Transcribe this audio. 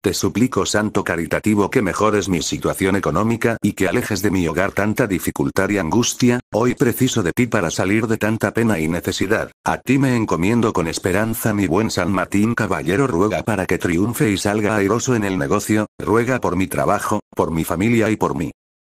Te suplico, santo caritativo, que mejores mi situación económica y que alejes de mi hogar tanta dificultad y angustia, hoy preciso de ti para salir de tanta pena y necesidad. A ti me encomiendo con esperanza mi buen San Martín Caballero ruega para que triunfe y salga airoso en el negocio, ruega por mi trabajo, por mi familia y por mí.